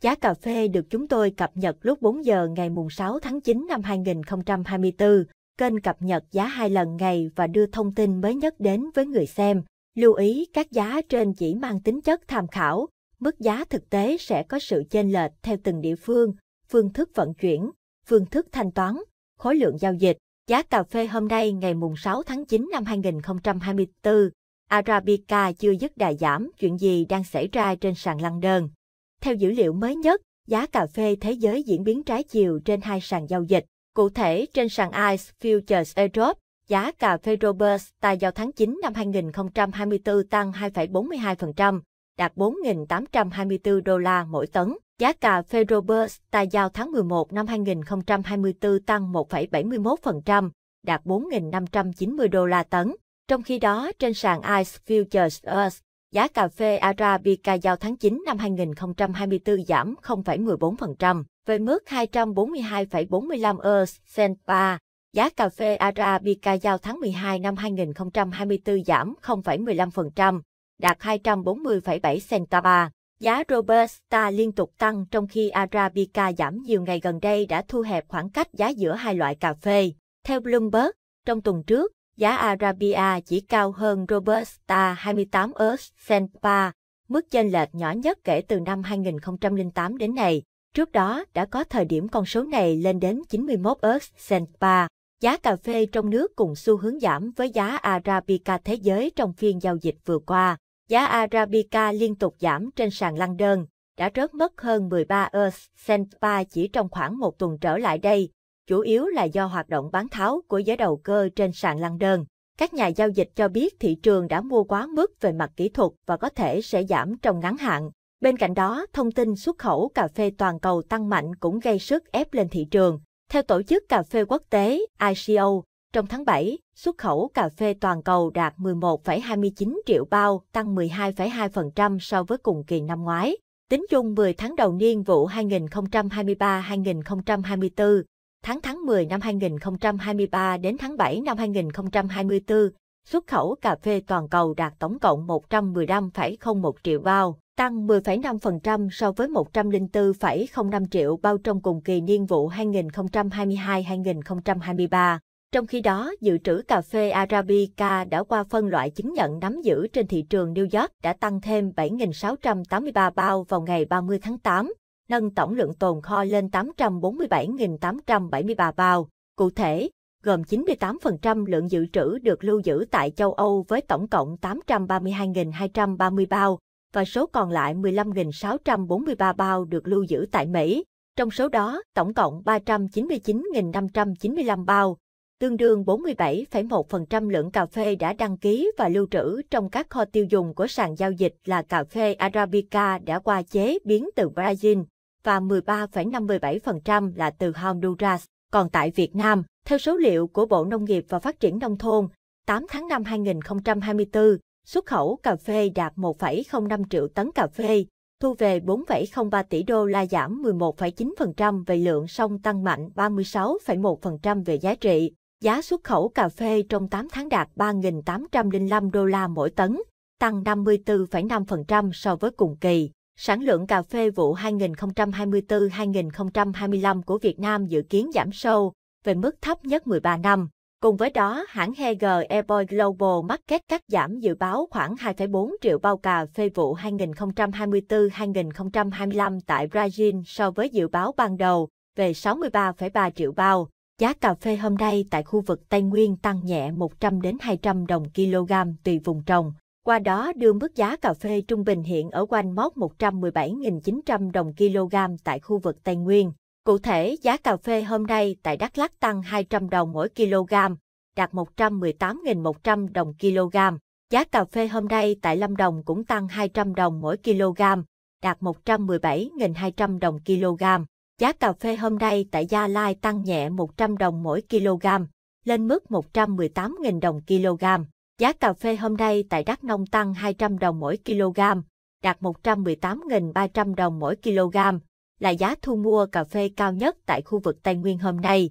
Giá cà phê được chúng tôi cập nhật lúc 4 giờ ngày 6 tháng 9 năm 2024. Kênh cập nhật giá hai lần ngày và đưa thông tin mới nhất đến với người xem. Lưu ý các giá trên chỉ mang tính chất tham khảo, mức giá thực tế sẽ có sự chênh lệch theo từng địa phương, phương thức vận chuyển, phương thức thanh toán, khối lượng giao dịch. Giá cà phê hôm nay ngày 6 tháng 9 năm 2024, Arabica chưa dứt đà giảm, chuyện gì đang xảy ra trên sàn London? Theo dữ liệu mới nhất, giá cà phê thế giới diễn biến trái chiều trên hai sàn giao dịch. Cụ thể, trên sàn ICE Futures Europe, giá cà phê Robusta giao tháng 9 năm 2024 tăng 2,42%, đạt 4.824 đô la mỗi tấn. Giá cà phê Robusta giao tháng 11 năm 2024 tăng 1,71%, đạt 4.590 đô la tấn. Trong khi đó, trên sàn ICE Futures US, giá cà phê Arabica giao tháng 9 năm 2024 giảm 0,14% về mức 242,45 euro cent pa. Giá cà phê Arabica giao tháng 12 năm 2024 giảm 0,15%, đạt 240,7 cent centava. Giá Robusta liên tục tăng trong khi Arabica giảm nhiều ngày gần đây đã thu hẹp khoảng cách giá giữa hai loại cà phê. Theo Bloomberg, trong tuần trước, giá Arabia chỉ cao hơn Robusta 28 Ursen 3, mức chênh lệch nhỏ nhất kể từ năm 2008 đến nay. Trước đó đã có thời điểm con số này lên đến 91 Ursen 3. Giá cà phê trong nước cùng xu hướng giảm với giá Arabica thế giới trong phiên giao dịch vừa qua. Giá Arabica liên tục giảm trên sàn London, đã rớt mất hơn 13 Ursen 3 chỉ trong khoảng một tuần trở lại đây chủ yếu là do hoạt động bán tháo của giới đầu cơ trên sàn lăng đơn. Các nhà giao dịch cho biết thị trường đã mua quá mức về mặt kỹ thuật và có thể sẽ giảm trong ngắn hạn. Bên cạnh đó, thông tin xuất khẩu cà phê toàn cầu tăng mạnh cũng gây sức ép lên thị trường. Theo Tổ chức Cà phê Quốc tế ICO, trong tháng 7, xuất khẩu cà phê toàn cầu đạt 11,29 triệu bao, tăng 12,2% so với cùng kỳ năm ngoái. Tính chung 10 tháng đầu niên vụ 2023-2024, tháng tháng 10 năm 2023 đến tháng 7 năm 2024, xuất khẩu cà phê toàn cầu đạt tổng cộng 115,01 triệu bao, tăng 10,5% so với 104,05 triệu bao trong cùng kỳ niên vụ 2022-2023. Trong khi đó, dự trữ cà phê Arabica đã qua phân loại chứng nhận nắm giữ trên thị trường New York đã tăng thêm 7.683 bao vào ngày 30 tháng 8, nâng tổng lượng tồn kho lên 847.873 bao. Cụ thể, gồm 98% lượng dự trữ được lưu giữ tại châu Âu với tổng cộng 832.230 bao và số còn lại 15.643 bao được lưu giữ tại Mỹ. Trong số đó, tổng cộng 399.595 bao, tương đương 47,1% lượng cà phê đã đăng ký và lưu trữ trong các kho tiêu dùng của sàn giao dịch là cà phê Arabica đã qua chế biến từ Brazil và 13,57% là từ Honduras. Còn tại Việt Nam, theo số liệu của Bộ Nông nghiệp và Phát triển Nông thôn, 8 tháng năm 2024, xuất khẩu cà phê đạt 1,05 triệu tấn cà phê, thu về 4,03 tỷ đô la giảm 11,9% về lượng song tăng mạnh 36,1% về giá trị. Giá xuất khẩu cà phê trong 8 tháng đạt 3.805 đô la mỗi tấn, tăng 54,5% so với cùng kỳ. Sản lượng cà phê vụ 2024-2025 của Việt Nam dự kiến giảm sâu về mức thấp nhất 13 năm. Cùng với đó, hãng HG Boy Global Market cắt giảm dự báo khoảng 2,4 triệu bao cà phê vụ 2024-2025 tại Brazil so với dự báo ban đầu về 63,3 triệu bao. Giá cà phê hôm nay tại khu vực Tây Nguyên tăng nhẹ 100 đến 200 đồng kg tùy vùng trồng qua đó đưa mức giá cà phê trung bình hiện ở quanh mốc 117.900 đồng kg tại khu vực Tây Nguyên. Cụ thể, giá cà phê hôm nay tại Đắk Lắk tăng 200 đồng mỗi kg, đạt 118.100 đồng kg. Giá cà phê hôm nay tại Lâm Đồng cũng tăng 200 đồng mỗi kg, đạt 117.200 đồng kg. Giá cà phê hôm nay tại Gia Lai tăng nhẹ 100 đồng mỗi kg, lên mức 118.000 đồng kg. Giá cà phê hôm nay tại Đắk Nông tăng 200 đồng mỗi kg, đạt 118.300 đồng mỗi kg, là giá thu mua cà phê cao nhất tại khu vực Tây Nguyên hôm nay.